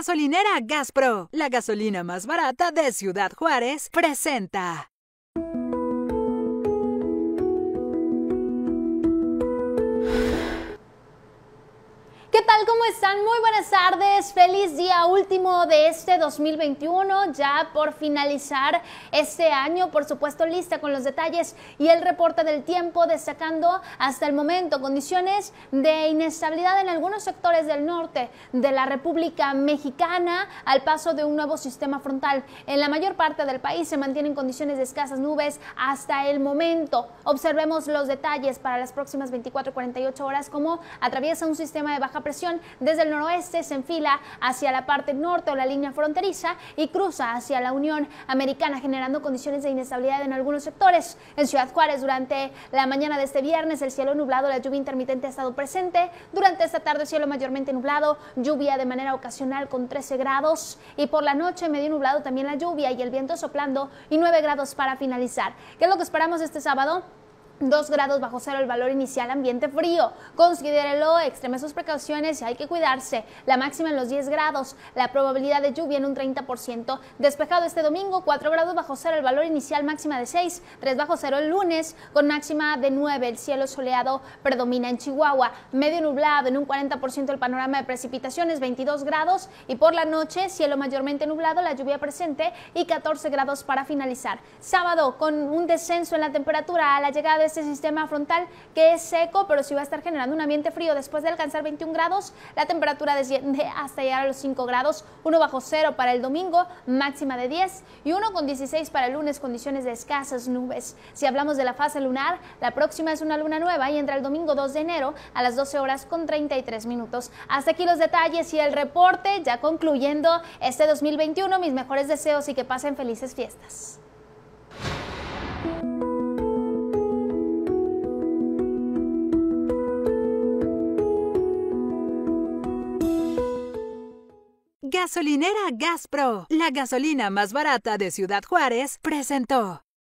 gasolinera Gaspro, la gasolina más barata de Ciudad Juárez, presenta. ¿Cómo están? Muy buenas tardes. Feliz día último de este 2021, ya por finalizar este año, por supuesto lista con los detalles y el reporte del tiempo, destacando hasta el momento condiciones de inestabilidad en algunos sectores del norte de la República Mexicana al paso de un nuevo sistema frontal. En la mayor parte del país se mantienen condiciones de escasas nubes hasta el momento. Observemos los detalles para las próximas 24-48 horas, como atraviesa un sistema de baja presión desde el noroeste se enfila hacia la parte norte o la línea fronteriza y cruza hacia la Unión Americana, generando condiciones de inestabilidad en algunos sectores. En Ciudad Juárez, durante la mañana de este viernes, el cielo nublado, la lluvia intermitente ha estado presente. Durante esta tarde, cielo mayormente nublado, lluvia de manera ocasional con 13 grados. Y por la noche, medio nublado también la lluvia y el viento soplando y 9 grados para finalizar. ¿Qué es lo que esperamos este sábado? 2 grados bajo cero el valor inicial, ambiente frío. Considérelo, extreme sus precauciones y hay que cuidarse. La máxima en los 10 grados, la probabilidad de lluvia en un 30%. Despejado este domingo, 4 grados bajo cero el valor inicial, máxima de 6, 3 bajo cero el lunes, con máxima de 9. El cielo soleado predomina en Chihuahua. Medio nublado, en un 40% el panorama de precipitaciones, 22 grados. Y por la noche, cielo mayormente nublado, la lluvia presente y 14 grados para finalizar. Sábado, con un descenso en la temperatura a la llegada de este sistema frontal que es seco, pero sí va a estar generando un ambiente frío. Después de alcanzar 21 grados, la temperatura desciende hasta llegar a los 5 grados, 1 bajo cero para el domingo, máxima de 10 y 1 con 16 para el lunes, condiciones de escasas nubes. Si hablamos de la fase lunar, la próxima es una luna nueva y entra el domingo 2 de enero a las 12 horas con 33 minutos. Hasta aquí los detalles y el reporte, ya concluyendo este 2021, mis mejores deseos y que pasen felices fiestas. Gasolinera Gaspro, la gasolina más barata de Ciudad Juárez, presentó.